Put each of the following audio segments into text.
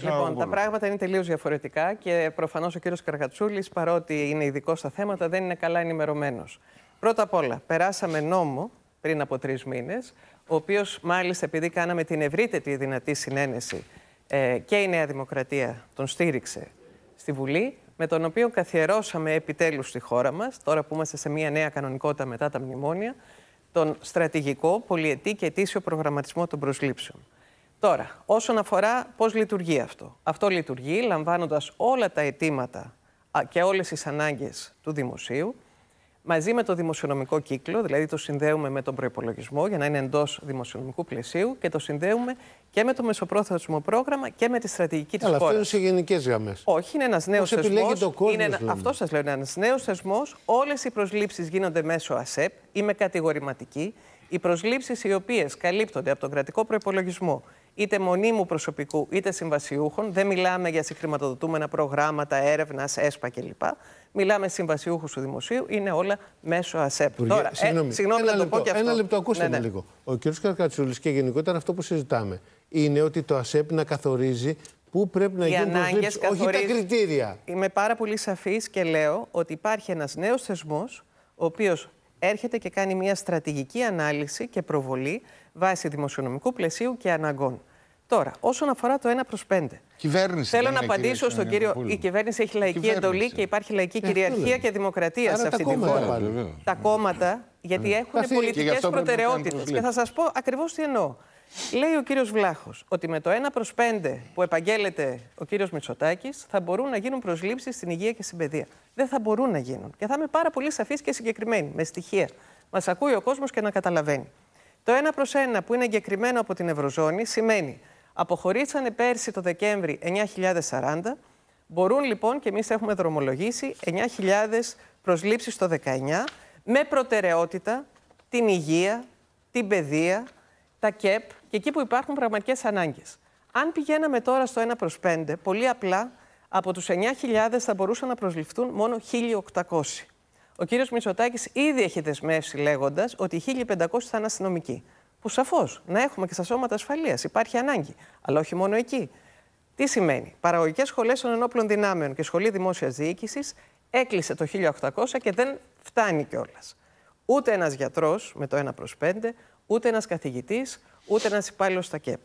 Λοιπόν, τα πράγματα είναι τελείως διαφορετικά και προφανώς ο κύριος Καργατσούλη, παρότι είναι ειδικός στα θέματα, δεν είναι καλά ενημερωμένος. Πρώτα απ' όλα, περάσαμε νόμο πριν από τρεις μήνες, ο οποίος μάλιστα επειδή κάναμε την ευρύτερη δυνατή συνένεση ε, και η Νέα Δημοκρατία τον στήριξε στη Βουλή, με τον οποίο καθιερώσαμε επιτέλους στη χώρα μας, τώρα που είμαστε σε μια νέα κανονικότητα μετά τα μνημόνια, τον στρατηγικό, πολιετή και ετήσιο προγραμματισμό των προσλήψεων. Τώρα, όσον αφορά πώς λειτουργεί αυτό. Αυτό λειτουργεί λαμβάνοντας όλα τα αιτήματα και όλες τις ανάγκες του δημοσίου, μαζί με το δημοσιονομικό κύκλο, δηλαδή το συνδέουμε με τον προϋπολογισμό για να είναι εντός δημοσιονομικού πλαισίου και το συνδέουμε και με το μεσοπρόθεσμο πρόγραμμα και με τη στρατηγική της χώρα. Αλλά αυτό είναι σε γενικές γραμμές. Όχι, είναι ένας νέος δηλαδή. θεσμό. Αυτό σας λέω, είναι ένας νέος θεσμός. Όλες οι προσλήψεις γίνονται μέσω ΑΣΕΠ ή με κατηγορηματική. Οι προσλήψεις οι οποίες καλύπτονται από τον κρατικό προπολογισμό είτε μονίμου προσωπικού είτε συμβασιούχων. Δεν μιλάμε για συγχρηματοδοτούμενα προγράμματα έρευνας, ΕΣΠΑ κλπ. Μιλάμε συμβασιούχους του δημοσίου, είναι όλα μέσω ΑΣΕΠ. Υπουργέ, Τώρα, ε, συγγνώμη, ε, ένα να λεπτό, το πω και αυτό. Ένα λεπτό, ακούστε ναι, ναι, λίγο. Ο κ. Καρκατσούλης και γενικότερα αυτό που συζητάμε είναι ότι το ΑΣΕΠ να καθορίζει Πού πρέπει να γίνουν προσλήψεις, όχι τα κριτήρια. Είμαι πάρα πολύ σαφής και λέω ότι υπάρχει ένας νέος θεσμός, ο οποίος έρχεται και κάνει μια στρατηγική ανάλυση και προβολή βάσει δημοσιονομικού πλαισίου και αναγκών. Τώρα, όσον αφορά το 1 προ 5. Κυβέρνηση Θέλω να απαντήσω στον κύριο. Η κυβέρνηση έχει λαϊκή κυβέρνηση. εντολή και υπάρχει λαϊκή ε, κυριαρχία και δημοκρατία σε αυτή τη χώρα. τα κόμματα, γιατί ε, έχουν πολιτικέ προτεραιότητε. Και θα σας πω ακριβώς τι εννοώ. Λέει ο κύριος Βλάχος ότι με το 1 προ 5 που επαγγέλλεται ο κύριος Μητσοτάκης θα μπορούν να γίνουν προσλήψεις στην υγεία και στην παιδεία. Δεν θα μπορούν να γίνουν. Και θα είμαι πάρα πολύ σαφής και συγκεκριμένη, με στοιχεία. Μας ακούει ο κόσμος και να καταλαβαίνει. Το 1 προ 1 που είναι εγκεκριμένο από την Ευρωζώνη σημαίνει αποχωρήσανε πέρσι το Δεκέμβρη 9.040. Μπορούν λοιπόν και εμείς έχουμε δρομολογήσει 9.000 προσλήψεις το 19 με προτεραιότητα την υγεία, την παιδεία, τα ΚΕΠ και εκεί που υπάρχουν πραγματικές ανάγκες. Αν πηγαίναμε τώρα στο 1 προς 5, πολύ απλά από τους 9.000 θα μπορούσαν να προσληφθούν μόνο 1.800. Ο κύριος Μητσοτάκης ήδη έχει δεσμεύσει λέγοντας ότι οι 1.500 θα είναι αστυνομικοί. Που σαφώς να έχουμε και στα σώματα ασφαλείας υπάρχει ανάγκη, αλλά όχι μόνο εκεί. Τι σημαίνει, παραγωγικές σχολές των ενόπλων δυνάμεων και σχολή δημόσιας διοίκησης, έκλεισε το 1800 και δεν φτάνει κιόλας. Ούτε ένας γιατρός με το 1 προ 5, ούτε ένας καθηγητής, ούτε ένας υπάλληλος στα ΚΕΠ.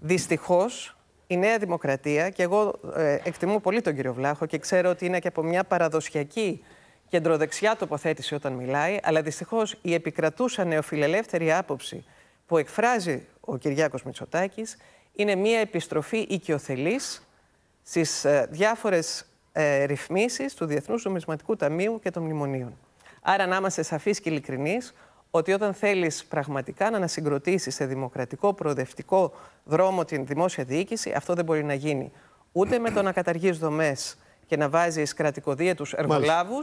Δυστυχώς, η Νέα Δημοκρατία, και εγώ ε, εκτιμώ πολύ τον κύριο Βλάχο και ξέρω ότι είναι και από μια παραδοσιακή κεντροδεξιά τοποθέτηση όταν μιλάει, αλλά δυστυχώς η επικρατούσα νεοφιλελεύθερη άποψη που εκφράζει ο Κυριάκος Μητσοτάκης είναι μια επιστροφή οικειοθελής στις ε, διάφορες ε, ρυθμίσεις του Διεθνούς Νομισματικού Ταμείου και των Μνημονίων. Άρα να είμαστε σαφείς και ειλικρινείς, ότι όταν θέλεις πραγματικά να ανασυγκροτήσεις σε δημοκρατικό, προοδευτικό δρόμο την δημόσια διοίκηση, αυτό δεν μπορεί να γίνει ούτε με το να καταργείς δομές και να βάζεις του εργολάβου,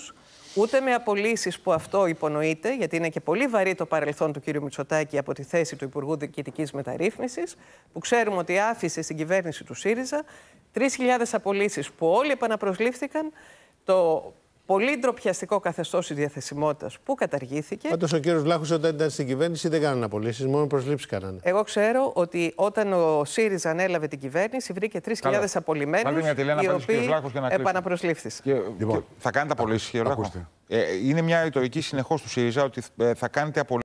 ούτε με απολύσεις που αυτό υπονοείται, γιατί είναι και πολύ βαρύ το παρελθόν του κ. Μητσοτάκη από τη θέση του Υπουργού Διοικητικής Μεταρρύθμισης, που ξέρουμε ότι άφησε στην κυβέρνηση του ΣΥΡΙΖΑ 3.000 απολύσεις που όλοι επαναπροσλήφθηκαν. Το πολύ ντροπιαστικό καθεστώς της διαθεσιμότητας που καταργήθηκε. Πάντως ο κύριος Βλάχος, όταν ήταν στην κυβέρνηση, δεν κάνανε απολύσεις, μόνο προσλήψεις κάνανε. Εγώ ξέρω ότι όταν ο ΣΥΡΙΖΑ ανέλαβε την κυβέρνηση, βρήκε 3.000 απολυμμένου. οι οποίοι επαναπροσλήφθησαν. Λοιπόν, θα κάνετε απολύσεις, κύριε ε, είναι μια ρητορική συνεχώς του ΣΥΡΙΖΑ ότι ε, θα κάνετε απολύσει.